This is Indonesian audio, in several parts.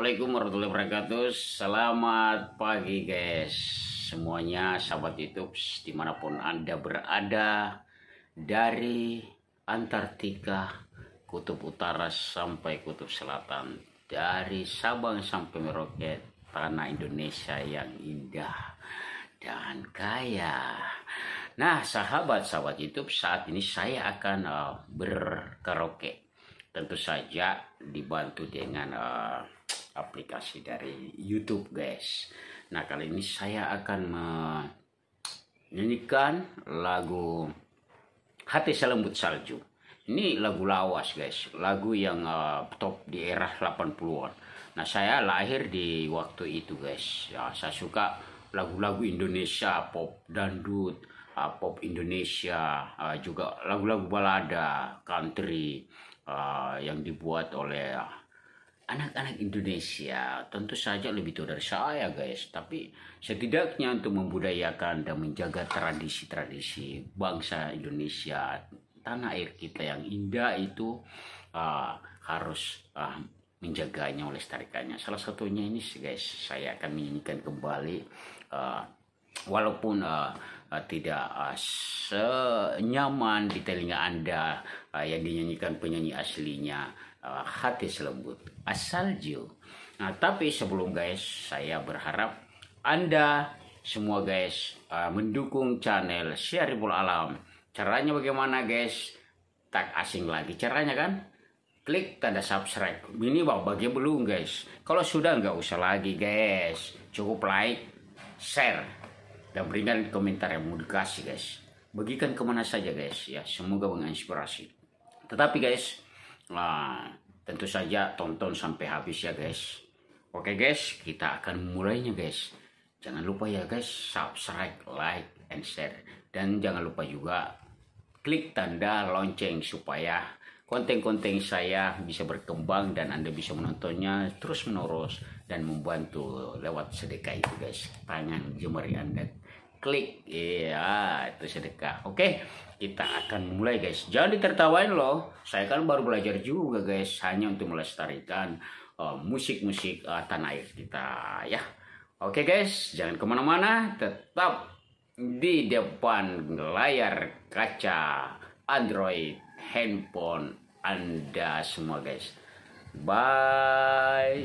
Assalamualaikum warahmatullahi wabarakatuh Selamat pagi guys Semuanya sahabat youtube Dimanapun anda berada Dari Antartika Kutub Utara sampai Kutub Selatan Dari Sabang sampai Merauke Tanah Indonesia yang indah Dan kaya Nah sahabat-sahabat youtube Saat ini saya akan uh, berkaraoke Tentu saja dibantu dengan uh, aplikasi dari YouTube guys. Nah kali ini saya akan menyanyikan lagu Hati Selembut Salju. Ini lagu lawas guys, lagu yang uh, top di era 80-an. Nah saya lahir di waktu itu guys. Ya, saya suka lagu-lagu Indonesia, pop dangdut uh, pop Indonesia, uh, juga lagu-lagu balada, country uh, yang dibuat oleh anak-anak Indonesia tentu saja lebih tua dari saya guys tapi setidaknya untuk membudayakan dan menjaga tradisi-tradisi bangsa Indonesia tanah air kita yang indah itu uh, harus uh, menjaganya melestarikannya salah satunya ini guys saya akan menyanyikan kembali uh, walaupun uh, tidak uh, senyaman di telinga anda uh, yang dinyanyikan penyanyi aslinya Eh, hati selembut lembut asalju. Nah, tapi sebelum guys, saya berharap Anda semua guys uh, mendukung channel Syariful Alam. Caranya bagaimana guys? Tak asing lagi caranya kan? Klik tanda subscribe Ini bagi belum guys. Kalau sudah nggak usah lagi guys. Cukup like, share, dan berikan komentar yang mau dikasih guys. Bagikan kemana saja guys ya. Semoga menginspirasi. Tetapi guys, Nah, tentu saja tonton sampai habis ya guys. Oke guys, kita akan mulainya guys. Jangan lupa ya guys, subscribe, like, and share. Dan jangan lupa juga klik tanda lonceng supaya konten-konten saya bisa berkembang dan Anda bisa menontonnya terus menerus dan membantu lewat sedekah itu guys. Tangan jemari Anda klik iya itu sedekah oke kita akan mulai guys jangan ditertawain loh saya kan baru belajar juga guys hanya untuk melestarikan eh, musik-musik uh, uh, tanah air kita ya oke guys jangan kemana-mana tetap di depan layar kaca android handphone anda semua guys bye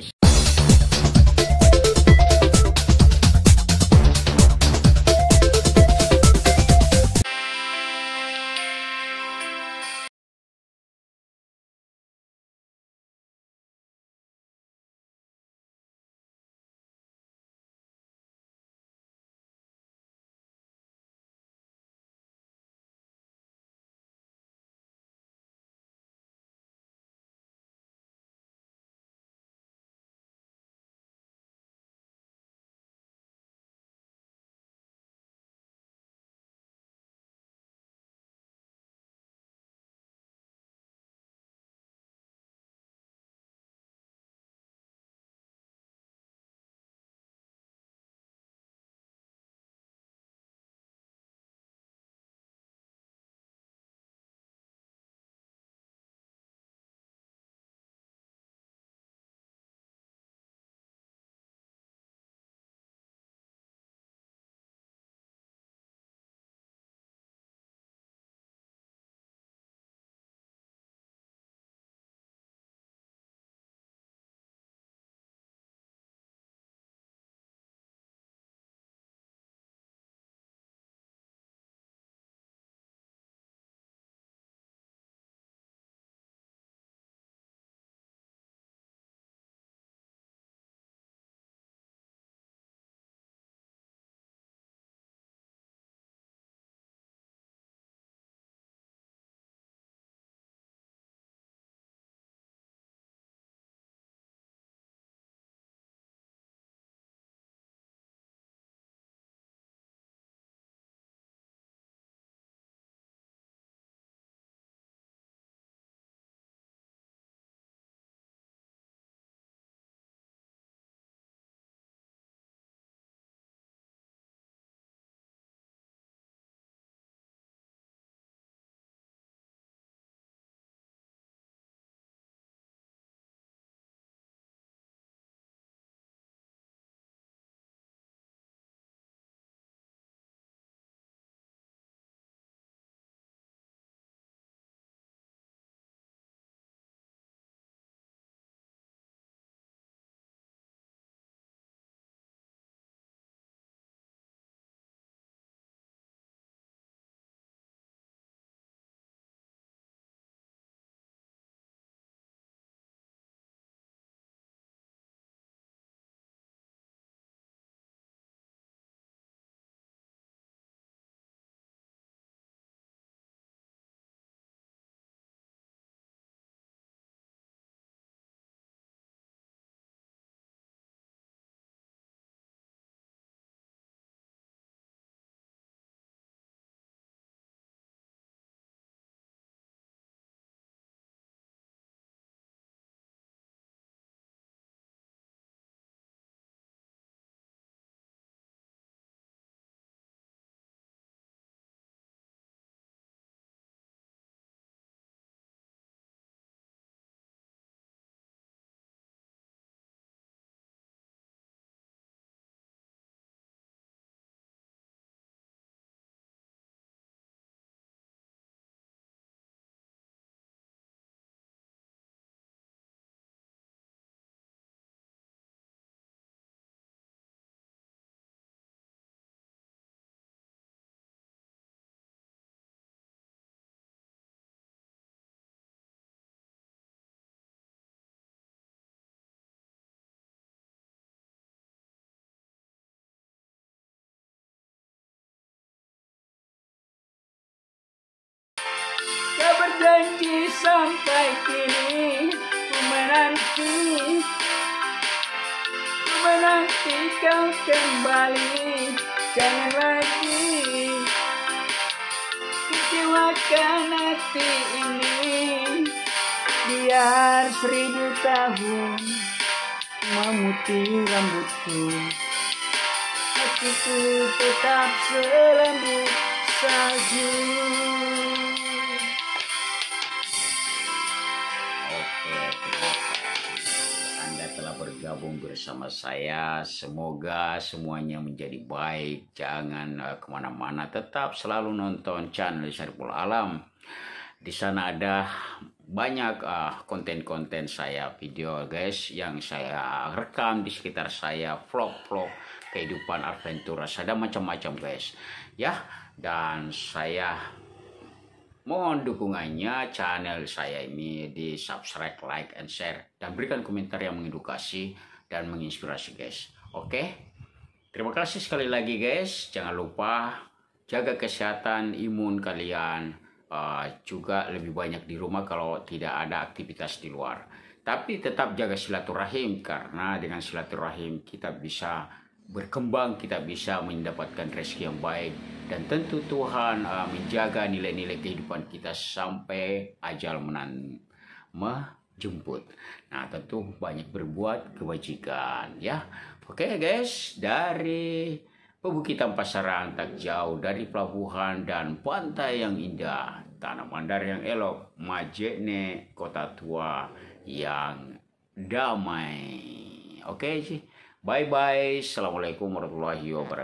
Kau berjanji sampai kini Ku menanti Ku menanti kau kembali Jangan lagi Kecewakan hati ini Biar seribu tahun Memutih rambutku Hatiku tetap selembut salju Oke, Anda telah bergabung bersama saya. Semoga semuanya menjadi baik. Jangan eh, kemana-mana. Tetap selalu nonton channel Syariful Alam. Di sana ada banyak eh, konten-konten saya, video guys yang saya rekam di sekitar saya, vlog-vlog kehidupan adventure, Ada macam-macam guys. Ya, dan saya Mohon dukungannya channel saya ini di subscribe, like, and share. Dan berikan komentar yang mengedukasi dan menginspirasi guys. Oke? Terima kasih sekali lagi guys. Jangan lupa jaga kesehatan imun kalian. Uh, juga lebih banyak di rumah kalau tidak ada aktivitas di luar. Tapi tetap jaga silaturahim karena dengan silaturahim kita bisa berkembang, kita bisa mendapatkan rezeki yang baik. Dan tentu Tuhan uh, menjaga nilai-nilai kehidupan kita sampai ajal menan menjemput. Nah, tentu banyak berbuat kebajikan ya. Oke okay, guys, dari Pebukitan pasaran tak jauh dari pelabuhan dan pantai yang indah, tanah mandar yang elok, Majene kota tua yang damai. Oke okay, sih. Bye-bye. Assalamualaikum warahmatullahi wabarakatuh.